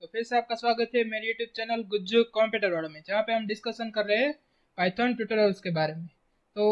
तो फिर से आपका स्वागत है मेरे YouTube channel Gujju computer world में जहाँ पे हम डिस्कशन कर रहे हैं पाइथन ट्यूटोरियल्स के बारे में तो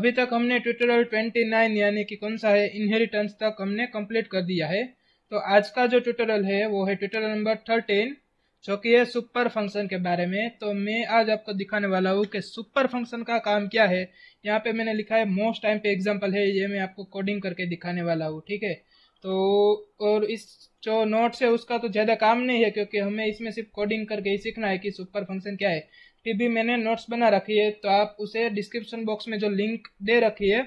अभी तक हमने ट्यूटोरियल 29 यानी कि कौन सा है इनहेरिटेंस तक हमने कंप्लीट कर दिया है तो आज का जो ट्यूटोरियल है वो है ट्यूटोरियल नंबर थर्टीन जो कि है सुपर फंक्शन के बारे में तो मैं आज आपको दिखाने वाला हूँ कि सुपर फंक्शन का काम क्या है यहाँ पे मैंने लिखा है मोस्ट टाइम पे एग्जाम्पल है ये मैं आपको कोडिंग करके दिखाने वाला हूँ ठीक है तो और इस जो नोट है उसका तो ज़्यादा काम नहीं है क्योंकि हमें इसमें सिर्फ कोडिंग करके ही सीखना है कि सुपर फंक्शन क्या है भी मैंने नोट्स बना रखी है तो आप उसे डिस्क्रिप्शन बॉक्स में जो लिंक दे रखी है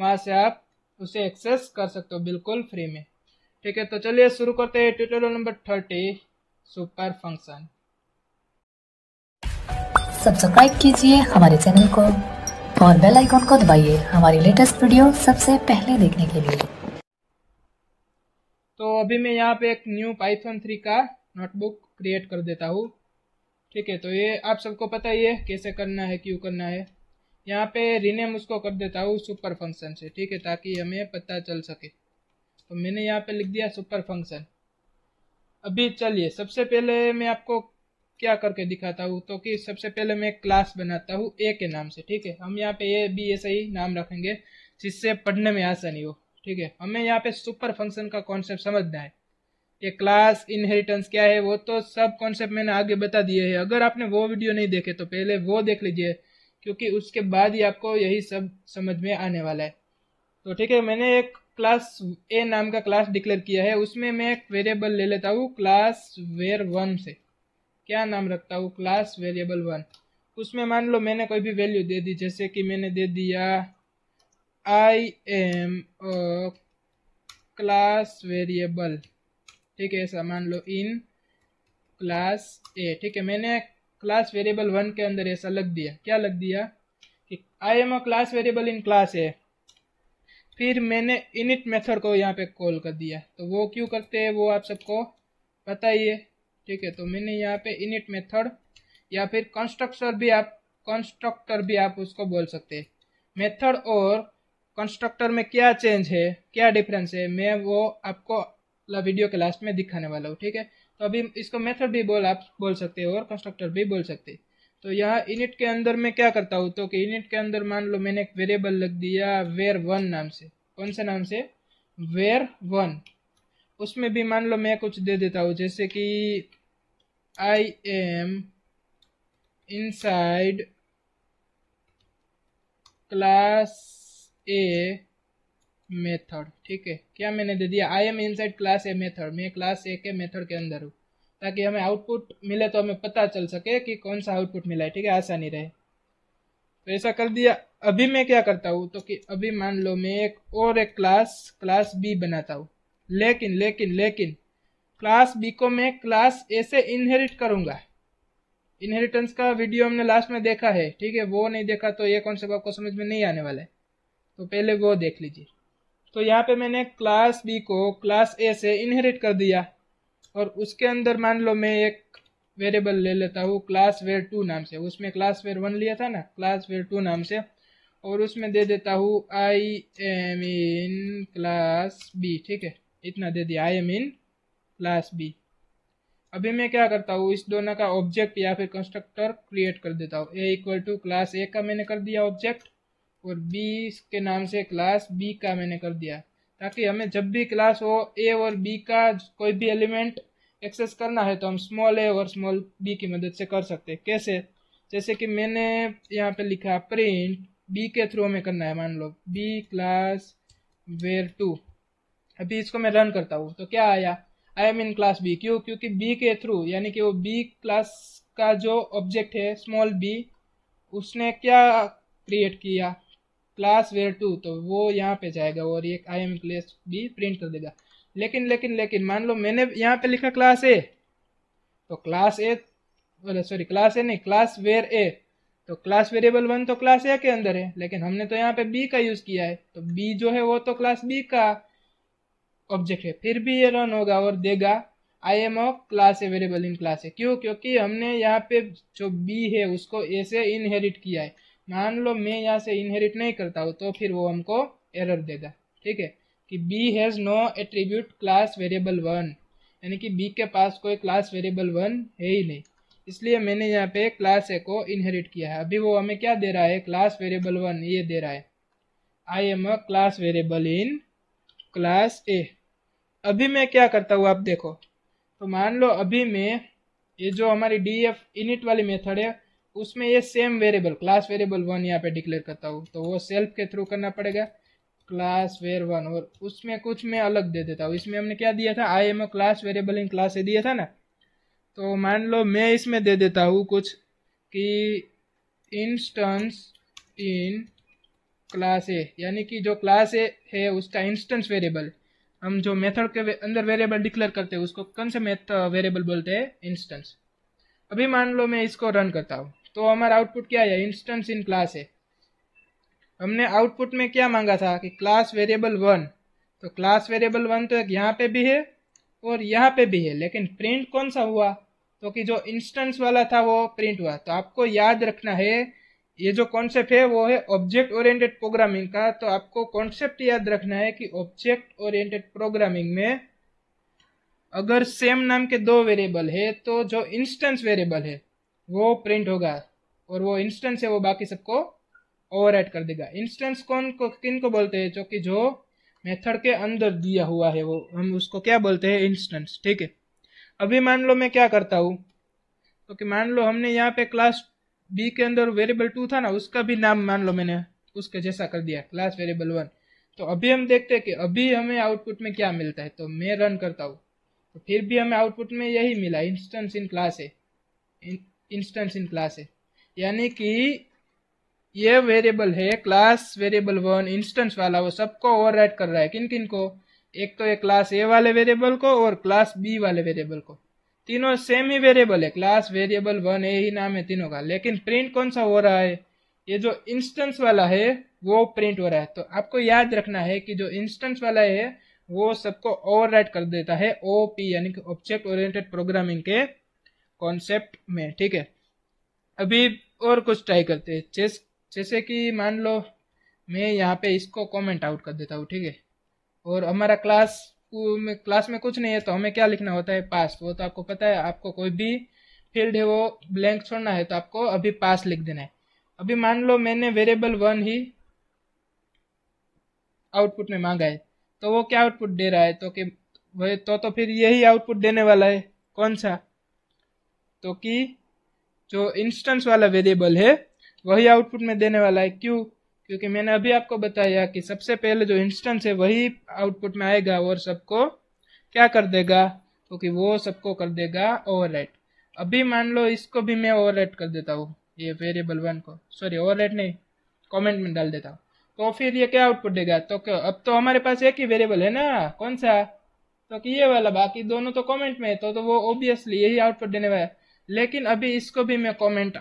वहाँ से आप उसे एक्सेस कर सकते हो बिल्कुल फ्री में ठीक है तो चलिए शुरू करते हैं tutorial number thirty super function subscribe कीजिए हमारे चैनल को और बेल आइकॉन को दबाइए हमारी लेटेस्ट वीडियो सबसे पहले देखने के लिए तो अभी मैं यहाँ पे एक न्यू पाइथन थ्री का नोटबुक क्रिएट कर देता हूँ ठीक है तो ये आप सबको पता ही है कैसे करना है क्यों करना है यहाँ पे रीनेम उसको कर देता हूँ सुपर फंक्शन से ठीक है ताकि हमें पता चल सके तो मैंने यहाँ पे लिख दिया सुपर फंक्शन अभी चलिए सबसे पहले मैं आपको क्या करके दिखाता हूँ तो कि सबसे पहले मैं क्लास बनाता हूँ ए के नाम से ठीक है हम यहाँ पे ए बी ऐसे ही नाम रखेंगे जिससे पढ़ने में आसानी हो ठीक है हमें यहाँ पे सुपर फंक्शन का कॉन्सेप्ट समझना है ये क्लास इनहेरिटेंस क्या है वो तो सब कॉन्सेप्ट मैंने आगे बता दिए है अगर आपने वो वीडियो नहीं देखे तो पहले वो देख लीजिए क्योंकि उसके बाद ही आपको यही सब समझ में आने वाला है तो ठीक है मैंने एक क्लास ए नाम का क्लास डिक्लेयर किया है उसमें मैं एक वेरिएबल ले लेता हूँ क्लास वेर वन से क्या नाम रखता हूँ क्लास वेरिएबल वन उसमें मान लो मैंने कोई भी वैल्यू दे दी जैसे कि मैंने दे दिया I am a class variable ठीक है ऐसा मान लो इन क्लास ए ठीक है मैंने क्लास वेरिएबल वन के अंदर ऐसा लग दिया क्या लग दिया कि I am a class variable in class A फिर मैंने इनिट मेथड को यहाँ पे कॉल कर दिया तो वो क्यों करते हैं वो आप सबको पता ही है ठीक है तो मैंने यहाँ पे इनिट मेथड या फिर कंस्ट्रक्टर भी आप कंस्ट्रक्टर भी आप उसको बोल सकते हैं मेथड और कंस्ट्रक्टर में क्या चेंज है क्या डिफरेंस है मैं वो आपको वीडियो के लास्ट में दिखाने वाला हूँ ठीक है तो अभी इसको मेथड भी बोल आप बोल सकते हैं और कंस्ट्रक्टर भी बोल सकते तो यहाँ इनिट के अंदर मैं क्या करता हूँ तो कि इनिट के अंदर मान लो मैंने एक वेरिएबल लग दिया वेयर वन नाम से कौन से नाम से वेयर वन उसमें भी मान लो मैं कुछ दे देता हूँ जैसे कि I am inside class A method ठीक है क्या मैंने दे दिया I am inside class A method मैं क्लास ए के मेथड के अंदर हूँ ताकि हमें आउटपुट मिले तो हमें पता चल सके कि कौन सा आउटपुट मिला है ठीक है आसानी रहे तो ऐसा कर दिया अभी मैं क्या करता हूँ तो कि अभी मान लो मैं एक और एक क्लास क्लास बी बनाता हूँ लेकिन लेकिन लेकिन क्लास बी को मैं क्लास ए से इनहेरिट करूँगा इनहेरिटेंस का वीडियो हमने लास्ट में देखा है ठीक है वो नहीं देखा तो ये कॉन्सेप्ट आपको समझ में नहीं आने वाला है तो पहले वो देख लीजिए तो यहाँ पे मैंने क्लास बी को क्लास ए से इनहेरिट कर दिया और उसके अंदर मान लो मैं एक वेरिएबल ले लेता हूँ क्लास वेयर टू नाम से उसमें क्लास वेयर वन लिया था ना क्लास वेयर टू नाम से और उसमें दे देता हूँ I am in class B ठीक है इतना दे दिया I am in class B अभी मैं क्या करता हूँ इस दोनों का ऑब्जेक्ट या फिर कंस्ट्रक्टर क्रिएट कर देता हूँ A equal to class A का मैंने कर दिया ऑब्जेक्ट और बी के नाम से क्लास बी का मैंने कर दिया ताकि हमें जब भी क्लास हो ए और बी का कोई भी एलिमेंट एक्सेस करना है तो हम स्मॉल ए और स्मॉल बी की मदद से कर सकते हैं कैसे जैसे कि मैंने यहाँ पे लिखा प्रिंट बी के थ्रू हमें करना है मान लो बी क्लास वेयर टू अभी इसको मैं रन करता हूँ तो क्या आया I am in class B क्यों क्योंकि बी के थ्रू यानी कि वो बी क्लास का जो ऑब्जेक्ट है स्मॉल बी उसने क्या क्रिएट किया क्लास वेयर टू तो वो यहाँ पे जाएगा और ये I am class B print कर देगा लेकिन लेकिन लेकिन मान लो मैंने यहाँ पे लिखा क्लास ए तो class A sorry class A नहीं क्लास वेयर ए तो क्लास वेरिएबल वन तो क्लास ए के अंदर है लेकिन हमने तो यहाँ पे बी का यूज़ किया है तो बी जो है वो तो क्लास बी का ऑब्जेक्ट है फिर भी ये रन होगा और देगा I am of class A variable in class A क्यों क्योंकि हमने यहाँ पे जो बी है उसको ए से इनहेरिट किया है मान लो मैं यहाँ से इनहेरिट नहीं करता हूँ तो फिर वो हमको एरर देगा ठीक है कि B has no attribute class variable one यानी कि बी के पास कोई क्लास वेरिएबल वन है ही नहीं इसलिए मैंने यहाँ पे क्लास ए को इनहेरिट किया है अभी वो हमें क्या दे रहा है क्लास वेरिएबल वन ये दे रहा है I am a class variable in class A अभी मैं क्या करता हूँ आप देखो तो मान लो अभी मैं ये जो हमारी डी एफ इनिट वाली मेथड है उसमें ये same variable class variable one यहाँ पे डिक्लेयर करता हूँ तो वो सेल्फ के थ्रू करना पड़ेगा क्लास वेर वन और उसमें कुछ मैं अलग दे देता हूँ इसमें हमने क्या दिया था I am a class variable in class A दिया था ना तो मान लो मैं इसमें दे देता हूँ कुछ कि इंस्टेंस इन क्लास ए यानी कि जो क्लास ए है उसका इंस्टेंस वेरिएबल हम जो मेथड के वे, अंदर वेरिएबल डिक्लेयर करते हैं उसको कौन से मेथ वेरिएबल बोलते हैं इंस्टेंस अभी मान लो मैं इसको रन करता हूँ तो हमारा आउटपुट क्या है इंस्टेंस इन क्लास है हमने आउटपुट में क्या मांगा था कि क्लास वेरिएबल वन तो क्लास वेरिएबल वन तो एक यहाँ पे भी है और यहाँ पे भी है लेकिन प्रिंट कौन सा हुआ तो कि जो इंस्टेंस वाला था वो प्रिंट हुआ तो आपको याद रखना है ये जो कॉन्सेप्ट है वो है ऑब्जेक्ट ओरिएंटेड प्रोग्रामिंग का तो आपको कॉन्सेप्ट याद रखना है कि ऑब्जेक्ट ओरिएंटेड प्रोग्रामिंग में अगर सेम नाम के दो वेरिएबल है तो जो इंस्टेंस वेरिएबल है वो प्रिंट होगा और वो इंस्टेंस है वो बाकी सबको ओवर कर देगा इंस्टेंस कौन को किन को बोलते हैं जो कि जो मेथड के अंदर दिया हुआ है वो हम उसको क्या बोलते हैं इंस्टेंस ठीक है अभी मान लो मैं क्या करता हूँ तो कि मान लो हमने यहाँ पे क्लास बी के अंदर वेरिएबल टू था ना उसका भी नाम मान लो मैंने उसके जैसा कर दिया क्लास वेरिएबल वन तो अभी हम देखते हैं कि अभी हमें आउटपुट में क्या मिलता है तो मैं रन करता हूँ तो फिर भी हमें आउटपुट में यही मिला इंस्टेंस इन क्लास है इंस्टेंस इन क्लास है यानी कि ये वेरिएबल है क्लास वेरिएबल वन इंस्टेंस वाला वो सबको ओवर कर रहा है किन किन को एक तो एक क्लास ए वाले वेरिएबल को और क्लास बी वाले वेरिएबल को तीनों सेम ही वेरिएबल है क्लास वेरिएबल वन ए ही नाम है तीनों का लेकिन प्रिंट कौन सा हो रहा है ये जो इंस्टेंस वाला है वो प्रिंट हो रहा है तो आपको याद रखना है कि जो इंस्टेंस वाला है वो सबको ओवर कर देता है ओ यानी कि ऑब्जेक्ट ओरियंटेड प्रोग्रामिंग के कॉन्सेप्ट में ठीक है अभी और कुछ ट्राई करते हैं जैस जैसे कि मान लो मैं यहाँ पे इसको कमेंट आउट कर देता हूँ ठीक है और हमारा क्लास में क्लास में कुछ नहीं है तो हमें क्या लिखना होता है पास वो तो आपको पता है आपको कोई भी फील्ड है वो ब्लैंक छोड़ना है तो आपको अभी पास लिख देना है अभी मान लो मैंने वेरिएबल वन ही आउटपुट में मांगा है तो वो क्या आउटपुट दे रहा है तो कि वह तो, तो फिर यही आउटपुट देने वाला है कौन सा तो कि जो इंस्टेंस वाला वेरिएबल है वही आउटपुट में देने वाला है क्यों क्योंकि मैंने अभी आपको बताया कि सबसे पहले जो इंस्टेंस है वही आउटपुट में आएगा और सबको क्या कर देगा क्योंकि तो वो सबको कर देगा ओवर अभी मान लो इसको भी मैं ओवर कर देता हूँ ये वेरिएबल वन को सॉरी ओवर नहीं कमेंट में डाल देता हूँ तो फिर ये क्या आउटपुट देगा तो क्यों अब तो हमारे पास एक ही वेरिएबल है ना कौन सा तो कि ये वाला बाकी दोनों तो कमेंट में है तो, तो वो ऑब्वियसली यही आउटपुट देने वाला है लेकिन अभी इसको भी मैं कमेंट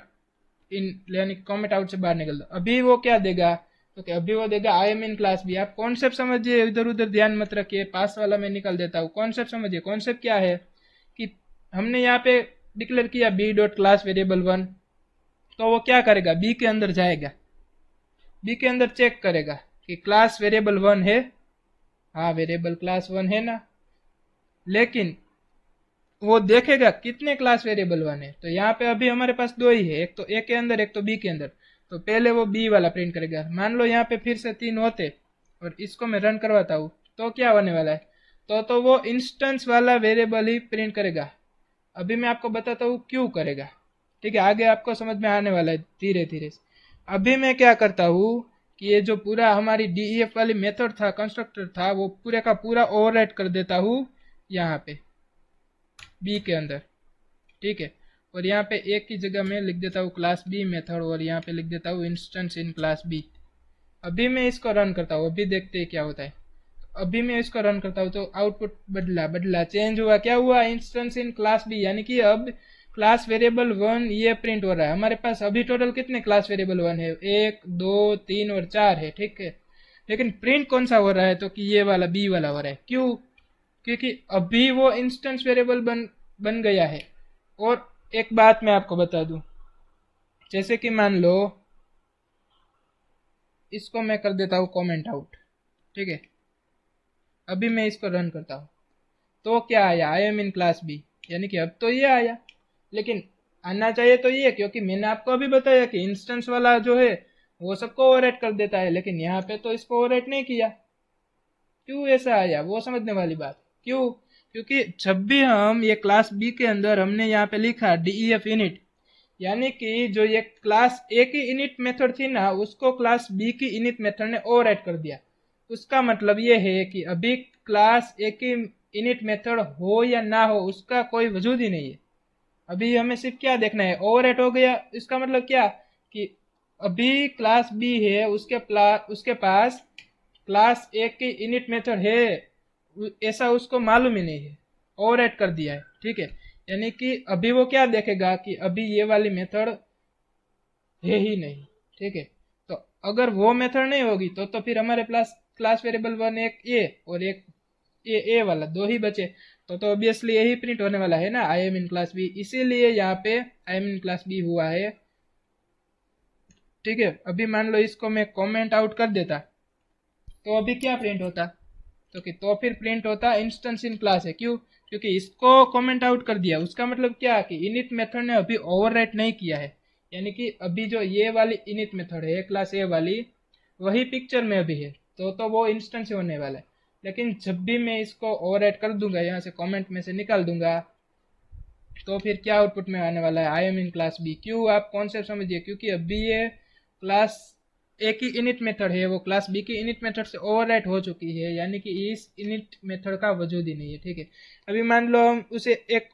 इन यानी कमेंट आउट से बाहर निकल दो अभी वो क्या देगा तो okay, अभी वो देगा आई एम इन क्लास भी आप कॉन्सेप्ट समझिए इधर उधर ध्यान मत रखिए पास वाला मैं निकल देता हूँ कॉन्सेप्ट समझिए कॉन्सेप्ट क्या है कि हमने यहाँ पे डिक्लेयर किया B dot class variable one तो वो क्या करेगा बी के अंदर जाएगा बी के अंदर चेक करेगा कि क्लास वेरिएबल वन है हाँ वेरिएबल क्लास वन है ना लेकिन वो देखेगा कितने क्लास वेरिएबल वन है तो यहाँ पे अभी हमारे पास दो ही है एक तो ए के अंदर एक तो बी के अंदर तो पहले वो बी वाला प्रिंट करेगा मान लो यहाँ पे फिर से तीन होते और इसको मैं रन करवाता हूँ तो क्या होने वाला है तो तो वो इंस्टेंस वाला वेरिएबल ही प्रिंट करेगा अभी मैं आपको बताता हूँ क्यों करेगा ठीक है आगे आपको समझ में आने वाला है धीरे धीरे अभी मैं क्या करता हूँ कि ये जो पूरा हमारी डी e वाली मेथड था कंस्ट्रक्टर था वो पूरे का पूरा ओवर कर देता हूँ यहाँ पे बी के अंदर ठीक है और यहाँ पे एक की जगह मैं लिख देता हूँ क्लास बी मेथड और यहाँ पे लिख देता हूँ इंस्टेंस इन क्लास बी अभी मैं इसको रन करता हूँ अभी देखते हैं क्या होता है अभी मैं इसको रन करता हूँ तो आउटपुट बदला बदला चेंज हुआ क्या हुआ इंस्टेंस इन क्लास बी यानी कि अब क्लास वेरिएबल वन ये प्रिंट हो रहा है हमारे पास अभी टोटल कितने क्लास वेरिएबल वन है एक दो तीन और चार है ठीक है लेकिन प्रिंट कौन सा हो रहा है तो कि ये वाला बी वाला हो रहा है क्यों क्योंकि अभी वो इंस्टेंस वेरिएबल बन बन गया है और एक बात मैं आपको बता दूं जैसे कि मान लो इसको मैं कर देता हूँ कमेंट आउट ठीक है अभी मैं इसको रन करता हूँ तो क्या आया I am in class B यानी कि अब तो ये आया लेकिन आना चाहिए तो ये क्योंकि मैंने आपको अभी बताया कि इंस्टेंस वाला जो है वो सबको ओवर कर देता है लेकिन यहाँ पे तो इसको ओवर नहीं किया क्यों ऐसा आया वो समझने वाली बात क्यों क्योंकि जब भी हम ये क्लास बी के अंदर हमने यहाँ पे लिखा डी ई एफ यूनिट यानी कि जो ये क्लास ए की इनिट मेथड थी ना उसको क्लास बी की इनिट मेथड ने ओवर कर दिया उसका मतलब ये है कि अभी क्लास ए की इनिट मेथड हो या ना हो उसका कोई वजूद ही नहीं है अभी हमें सिर्फ क्या देखना है ओवर हो गया इसका मतलब क्या कि अभी क्लास बी है उसके उसके पास क्लास ए की इनिट मेथड है ऐसा उसको मालूम ही नहीं है ओवर ऐड कर दिया है ठीक है यानी कि अभी वो क्या देखेगा कि अभी ये वाली मेथड है ही नहीं ठीक है तो अगर वो मेथड नहीं होगी तो तो फिर हमारे प्लास क्लास वेरिएबल वन एक ए और एक ए ए वाला दो ही बचे तो तो ऑब्वियसली यही प्रिंट होने वाला है ना I am in class B इसीलिए यहाँ पे I am in class B हुआ है ठीक है अभी मान लो इसको मैं कॉमेंट आउट कर देता तो अभी क्या प्रिंट होता तो कि तो फिर प्रिंट होता इंस्टेंस इन क्लास है क्यों क्योंकि इसको कमेंट आउट कर दिया उसका मतलब क्या है कि इनिट मेथड ने अभी ओवरराइट नहीं किया है यानी कि अभी जो ये वाली इनिट मेथड है क्लास ए वाली वही पिक्चर में अभी है तो तो वो इंस्टेंस होने वाला है लेकिन जब भी मैं इसको ओवरराइट कर दूंगा यहाँ से कमेंट में से निकाल दूंगा तो फिर क्या आउटपुट में आने वाला है I am in class B क्यों आप कॉन्सेप्ट समझिए क्योंकि अभी ये क्लास ए की इनिट मेथड है वो क्लास बी की इनिट मेथड से ओवरराइट हो चुकी है यानी कि इस इनिट मेथड का वजूद ही नहीं है ठीक है अभी मान लो हम उसे एक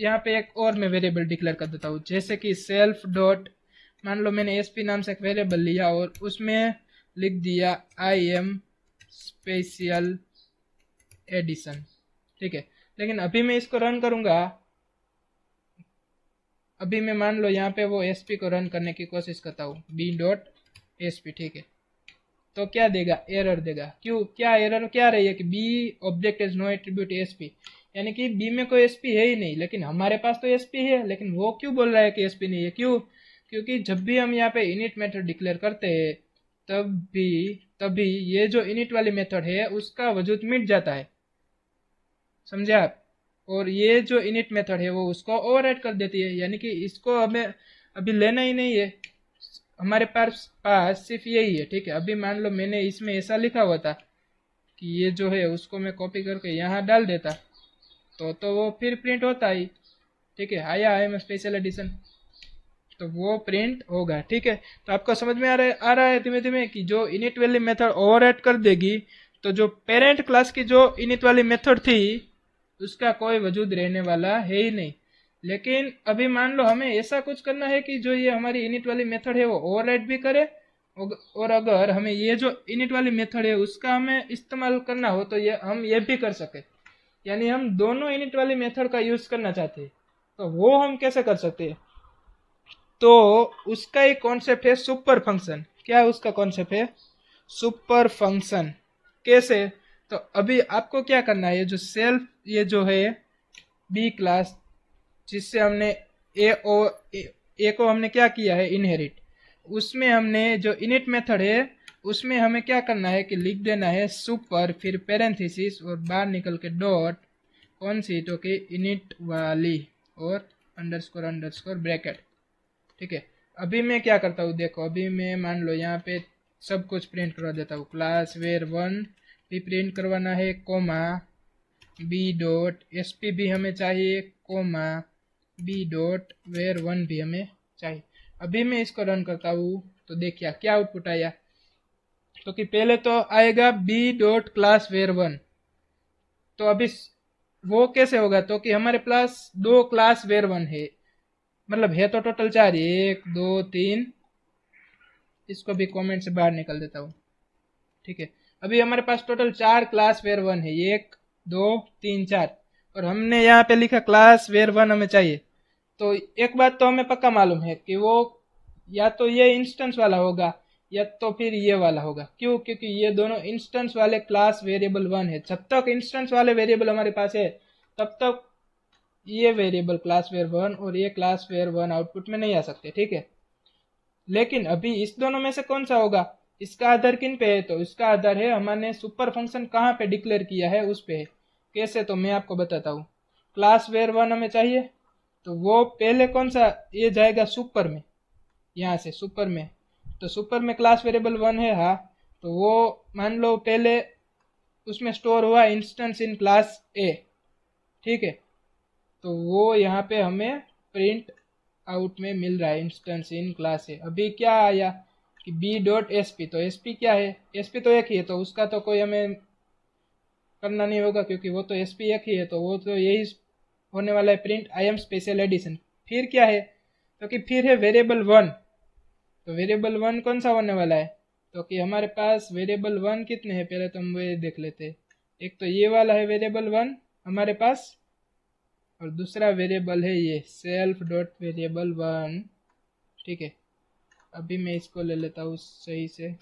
यहाँ पे एक और मैं वेरिएबल डिक्लेयर कर देता हूँ जैसे कि सेल्फ डॉट मान लो मैंने एस पी नाम से एक वेरिएबल लिया और उसमें लिख दिया आई एम स्पेशल एडिशन ठीक है लेकिन अभी मैं इसको रन करूँगा अभी मैं मान लो यहाँ पे वो एस को रन करने की कोशिश करता हूँ बी डॉट एस पी ठीक है तो क्या देगा एरर देगा क्यों क्या एरर क्या रही है कि B object is no attribute SP यानी कि बी में कोई एसपी है ही नहीं लेकिन हमारे पास तो एसपी है लेकिन वो क्यों बोल रहा है कि एसपी नहीं है क्यों क्योंकि जब भी हम यहाँ पे इनिट मेथड डिक्लेयर करते हैं तब भी तभी ये जो इनिट वाली मेथड है उसका वजूद मिट जाता है समझे आप और ये जो इनिट मेथड है वो उसको ओवर कर देती है यानी कि इसको हमें अभी लेना ही नहीं है हमारे पास पास सिर्फ यही है ठीक है अभी मान लो मैंने इसमें ऐसा लिखा हुआ था कि ये जो है उसको मैं कॉपी करके यहाँ डाल देता तो तो वो फिर प्रिंट होता ही ठीक है आया आई एम स्पेशल एडिशन तो वो प्रिंट होगा ठीक है तो आपको समझ में आ रहा आ रहा है धीमे धीमे कि जो इनिट वाली मेथड ओवर कर देगी तो जो पेरेंट क्लास की जो इनिट वाली मेथड थी उसका कोई वजूद रहने वाला है ही नहीं लेकिन अभी मान लो हमें ऐसा कुछ करना है कि जो ये हमारी इनिट वाली मेथड है वो ओवरराइड भी करे और अगर हमें ये जो इनिट वाली मेथड है उसका हमें इस्तेमाल करना हो तो ये हम ये भी कर सके यानी हम दोनों इनिट वाली मेथड का यूज़ करना चाहते हैं तो वो हम कैसे कर सकते हैं तो उसका एक कॉन्सेप्ट है सुपर फंक्शन क्या उसका कॉन्सेप्ट है सुपर फंक्शन कैसे तो अभी आपको क्या करना है ये जो सेल्फ ये जो है बी क्लास जिससे हमने ए ओ ए को हमने क्या किया है इनहेरिट उसमें हमने जो इनिट मेथड है उसमें हमें क्या करना है कि लिख देना है सुपर फिर पेरेंथिस और बाहर निकल के डॉट कौन सी तो कि इनिट वाली और अंडरस्कोर अंडरस्कोर ब्रैकेट ठीक है अभी मैं क्या करता हूँ देखो अभी मैं मान लो यहाँ पे सब कुछ प्रिंट करवा देता हूँ क्लास वेयर वन भी प्रिंट करवाना है comma B dot S P भी हमें चाहिए comma B dot var one भी हमें चाहिए अभी मैं इसको रन करता हूँ तो देखिए क्या आउटपुट आया तो कि पहले तो आएगा B dot class var one तो अभी वो कैसे होगा तो कि हमारे पास दो क्लास वेयर वन है मतलब है तो टोटल चार एक दो तीन इसको भी कमेंट से बाहर निकल देता हूँ ठीक है अभी हमारे पास टोटल चार क्लास वेयर वन है एक दो तीन चार और हमने यहाँ पे लिखा क्लास वेयर वन हमें चाहिए तो एक बात तो हमें पक्का मालूम है कि वो या तो ये इंस्टेंस वाला होगा या तो फिर ये वाला होगा क्यों क्योंकि ये दोनों इंस्टेंस वाले क्लास वेरिएबल वन है जब तक इंस्टेंस वाले वेरिएबल हमारे पास है तब तक ये वेरिएबल क्लास वेयर वन और ये क्लास वेयर वन आउटपुट में नहीं आ सकते ठीक है लेकिन अभी इस दोनों में से कौन सा होगा इसका आधार किन पे है तो इसका आधार है हमारे सुपर फंक्शन कहाँ पे डिक्लेयर किया है उस पे है कैसे तो मैं आपको बताता हूँ क्लास वेयर वन हमें चाहिए तो वो पहले कौन सा ये जाएगा सुपर में यहाँ से सुपर में तो सुपर में क्लास वेरिएबल वन है हाँ तो वो मान लो पहले उसमें स्टोर हुआ इंस्टेंस इन क्लास ए ठीक है तो वो यहाँ पे हमें प्रिंट आउट में मिल रहा है इंस्टेंस इन क्लास ए अभी क्या आया कि बी डॉट एस पी तो एस पी क्या है एस पी तो एक ही है तो उसका तो कोई हमें करना नहीं होगा क्योंकि वो तो एस एक ही है तो वो तो यही होने वाला है print I am special edition फिर क्या है तो कि फिर है वेरिएबल वन तो वेरिएबल वन कौन सा होने वाला है तो कि हमारे पास वेरिएबल वन कितने हैं पहले तो हम वे देख लेते एक तो ये वाला है वेरिएबल वन हमारे पास और दूसरा वेरिएबल है ये सेल्फ डॉट वेरिएबल वन ठीक है अभी मैं इसको ले लेता हूँ सही से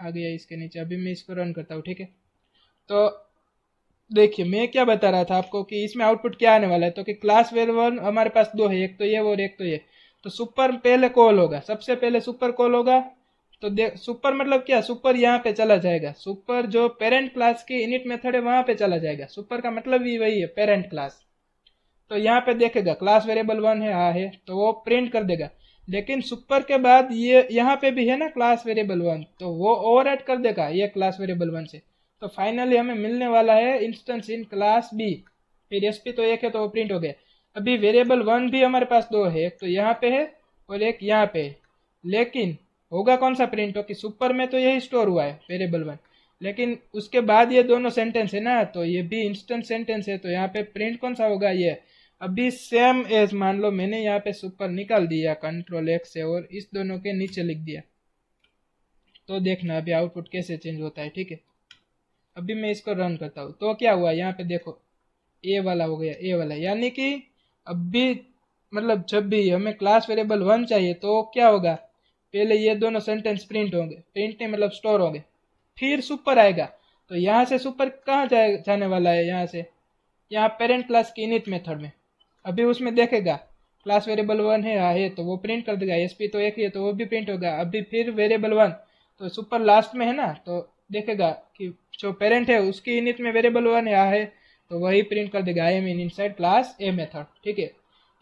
आ गया इसके नीचे अभी मैं इसको रन करता हूँ ठीक है तो देखिए मैं क्या बता रहा था आपको कि इसमें आउटपुट क्या आने वाला है तो कि क्लास वेर वन हमारे पास दो है एक तो ये और एक तो ये तो सुपर पहले कॉल होगा सबसे पहले सुपर कॉल होगा तो देख सुपर मतलब क्या सुपर यहाँ पे चला जाएगा सुपर जो पेरेंट क्लास की इनिट मेथड है वहां पे चला जाएगा सुपर का मतलब भी वही है पेरेंट क्लास तो यहाँ पे देखेगा क्लास वेरिएबल वन है आ है तो वो प्रिंट कर देगा लेकिन सुपर के बाद ये यहाँ पे भी है ना क्लास वेरिएबल वन तो वो ओवर कर देगा ये क्लास वेरिएबल वन से तो फाइनली हमें मिलने वाला है इंस्टेंस इन क्लास बी फिर एस तो एक है तो वो प्रिंट हो गया अभी वेरिएबल वन भी हमारे पास दो है एक तो यहाँ पे है और एक यहाँ पे है लेकिन होगा कौन सा प्रिंट हो कि सुपर में तो यही स्टोर हुआ है वेरिएबल वन लेकिन उसके बाद ये दोनों सेंटेंस है ना तो ये भी इंस्टेंट सेंटेंस है तो यहाँ पे प्रिंट कौन सा होगा ये अभी सेम एज मान लो मैंने यहाँ पे सुपर निकाल दिया कंट्रोल एक्स से और इस दोनों के नीचे लिख दिया तो देखना अभी आउटपुट कैसे चेंज होता है ठीक है अभी मैं इसको रन करता हूँ तो क्या हुआ यहाँ पे देखो ए वाला हो गया ए वाला यानी कि अभी मतलब जब भी हमें क्लास वेरिएबल वन चाहिए तो क्या होगा पहले ये दोनों सेंटेंस प्रिंट होंगे प्रिंट नहीं मतलब स्टोर होंगे फिर सुपर आएगा तो यहाँ से सुपर कहाँ जाए जाने वाला है यहाँ से यहाँ पेरेंट क्लास की इनिट मेथड में अभी उसमें देखेगा क्लास वेरिएबल वन है आए तो वो प्रिंट कर देगा एस तो एक ही है तो वो भी प्रिंट होगा अभी फिर वेरिएबल वन तो सुपर लास्ट में है ना तो देखेगा कि जो पेरेंट है उसकी इनिट में वेरिएबल वन या है तो वही प्रिंट कर देगा I am inside class A method ठीक है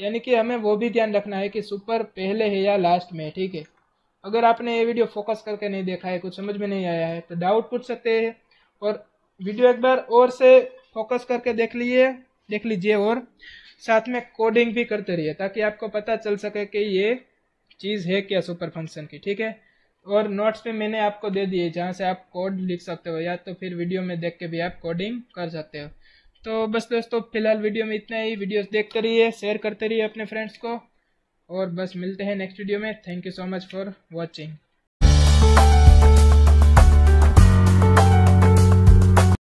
यानी कि हमें वो भी ध्यान रखना है कि सुपर पहले है या लास्ट में ठीक है अगर आपने ये वीडियो फोकस करके नहीं देखा है कुछ समझ में नहीं आया है तो डाउट पूछ सकते हैं और वीडियो एक बार और से फोकस करके देख लिए देख लीजिए और साथ में कोडिंग भी करते रहिए ताकि आपको पता चल सके कि ये चीज़ है क्या सुपर फंक्शन की ठीक है और नोट्स पे मैंने आपको दे दिए जहाँ से आप कोड लिख सकते हो या तो फिर वीडियो में देख के भी आप कोडिंग कर सकते हो तो बस दोस्तों फिलहाल वीडियो में इतना ही वीडियोस देखते रहिए शेयर करते रहिए अपने फ्रेंड्स को और बस मिलते हैं नेक्स्ट वीडियो में thank you so much for watching